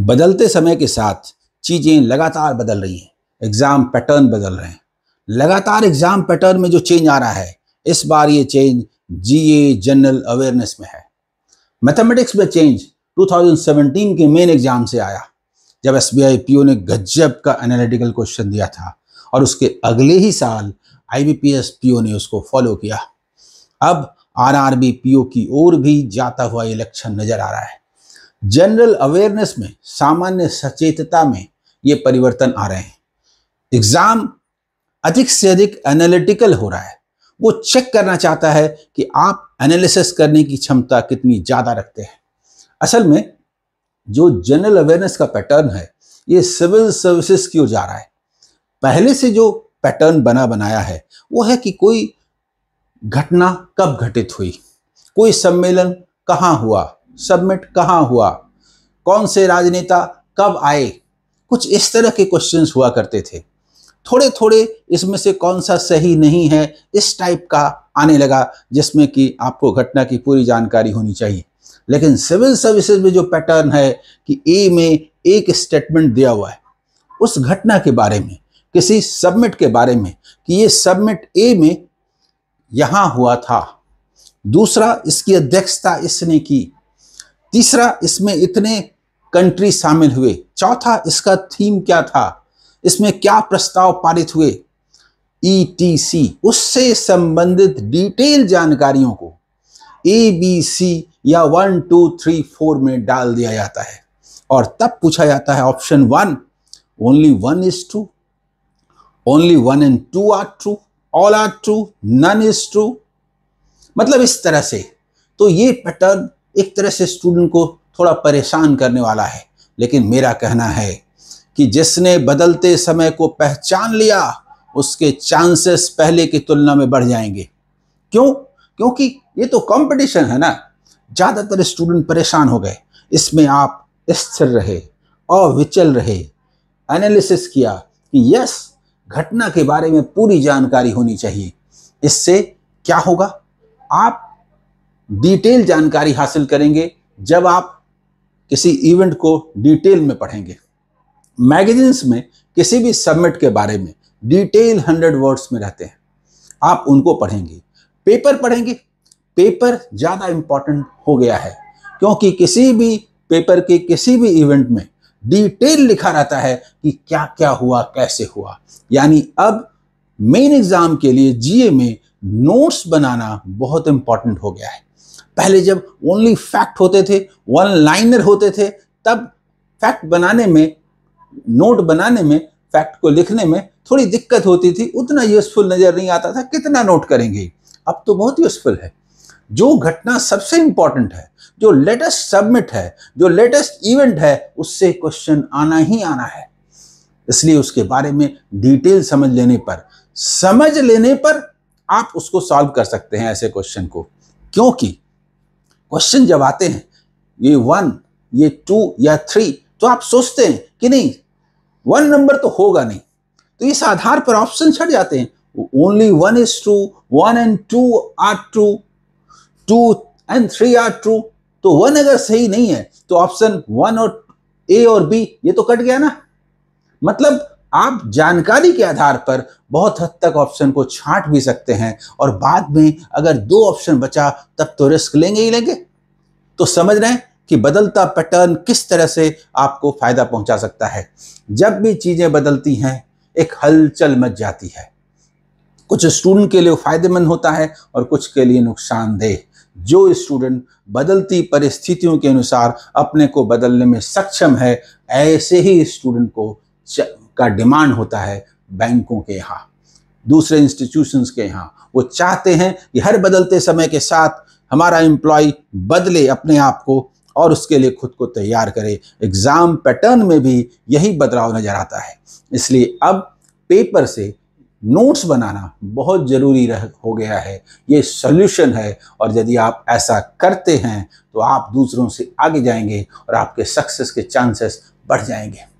बदलते समय के साथ चीज़ें लगातार बदल रही हैं एग्ज़ाम पैटर्न बदल रहे हैं लगातार एग्ज़ाम पैटर्न में जो चेंज आ रहा है इस बार ये चेंज जीए जनरल अवेयरनेस में है मैथमेटिक्स में चेंज 2017 के मेन एग्ज़ाम से आया जब एस बी ने गजब का एनालिटिकल क्वेश्चन दिया था और उसके अगले ही साल आई पीओ ने उसको फॉलो किया अब आरआरबी पीओ की ओर भी जाता हुआ इलेक्शन नज़र आ रहा है जनरल अवेयरनेस में सामान्य सचेतता में ये परिवर्तन आ रहे हैं एग्जाम अधिक से अधिक एनालिटिकल हो रहा है वो चेक करना चाहता है कि आप एनालिसिस करने की क्षमता कितनी ज़्यादा रखते हैं असल में जो जनरल अवेयरनेस का पैटर्न है ये सिविल सर्विसेज की ओर जा रहा है पहले से जो पैटर्न बना बनाया है वो है कि कोई घटना कब घटित हुई कोई सम्मेलन कहाँ हुआ सबमिट कहाँ हुआ कौन से राजनेता कब आए कुछ इस तरह के क्वेश्चंस हुआ करते थे थोड़े थोड़े इसमें से कौन सा सही नहीं है इस टाइप का आने लगा जिसमें कि आपको घटना की पूरी जानकारी होनी चाहिए लेकिन सिविल सर्विसेज में जो पैटर्न है कि ए में एक स्टेटमेंट दिया हुआ है उस घटना के बारे में किसी सबमिट के बारे में कि ये सबमिट ए में यहाँ हुआ था दूसरा इसकी अध्यक्षता इसने की तीसरा इसमें इतने कंट्री शामिल हुए चौथा इसका थीम क्या था इसमें क्या प्रस्ताव पारित हुए ईटीसी e उससे संबंधित डिटेल जानकारियों को ए बी सी या वन टू थ्री फोर में डाल दिया जाता है और तब पूछा जाता है option one only one is true only one and two are true all are true none is true मतलब इस तरह से तो ये पैटर्न एक तरह से स्टूडेंट को थोड़ा परेशान करने वाला है लेकिन मेरा कहना है कि जिसने बदलते समय को पहचान लिया उसके चांसेस पहले की तुलना में बढ़ जाएंगे क्यों क्योंकि ये तो कंपटीशन है ना ज़्यादातर स्टूडेंट परेशान हो गए इसमें आप स्थिर रहे और विचल रहे एनालिसिस किया कि यस घटना के बारे में पूरी जानकारी होनी चाहिए इससे क्या होगा आप डिटेल जानकारी हासिल करेंगे जब आप किसी इवेंट को डिटेल में पढ़ेंगे मैगजीन्स में किसी भी सबमिट के बारे में डिटेल हंड्रेड वर्ड्स में रहते हैं आप उनको पढ़ेंगे पेपर पढ़ेंगे पेपर ज़्यादा इम्पॉर्टेंट हो गया है क्योंकि किसी भी पेपर के किसी भी इवेंट में डिटेल लिखा रहता है कि क्या क्या हुआ कैसे हुआ यानी अब मेन एग्ज़ाम के लिए जीए में नोट्स बनाना बहुत इम्पॉर्टेंट हो गया है पहले जब ओनली फैक्ट होते थे वन लाइनर होते थे तब फैक्ट बनाने में नोट बनाने में फैक्ट को लिखने में थोड़ी दिक्कत होती थी उतना यूजफुल नज़र नहीं आता था कितना नोट करेंगे अब तो बहुत यूजफुल है जो घटना सबसे इंपॉर्टेंट है जो लेटेस्ट सबमिट है जो लेटेस्ट इवेंट है उससे क्वेश्चन आना ही आना है इसलिए उसके बारे में डिटेल समझ लेने पर समझ लेने पर आप उसको सॉल्व कर सकते हैं ऐसे क्वेश्चन को क्योंकि क्वेश्चन जब आते हैं ये वन ये टू या थ्री तो आप सोचते हैं कि नहीं वन नंबर तो होगा नहीं तो इस आधार पर ऑप्शन छट जाते हैं only one is true one and two are true two and three are true तो वन अगर सही नहीं है तो ऑप्शन वन और ए और बी ये तो कट गया ना मतलब आप जानकारी के आधार पर बहुत हद तक ऑप्शन को छांट भी सकते हैं और बाद में अगर दो ऑप्शन बचा तब तो रिस्क लेंगे ही लेंगे तो समझ रहे हैं कि बदलता पैटर्न किस तरह से आपको फायदा पहुंचा सकता है जब भी चीज़ें बदलती हैं एक हलचल मच जाती है कुछ स्टूडेंट के लिए फायदेमंद होता है और कुछ के लिए नुकसानदेह जो स्टूडेंट बदलती परिस्थितियों के अनुसार अपने को बदलने में सक्षम है ऐसे ही स्टूडेंट को का डिमांड होता है बैंकों के यहाँ दूसरे इंस्टीट्यूशंस के यहाँ वो चाहते हैं कि हर बदलते समय के साथ हमारा एम्प्लॉय बदले अपने आप को और उसके लिए खुद को तैयार करे एग्ज़ाम पैटर्न में भी यही बदलाव नज़र आता है इसलिए अब पेपर से नोट्स बनाना बहुत ज़रूरी रह हो गया है ये सोल्यूशन है और यदि आप ऐसा करते हैं तो आप दूसरों से आगे जाएंगे और आपके सक्सेस के चांसेस बढ़ जाएंगे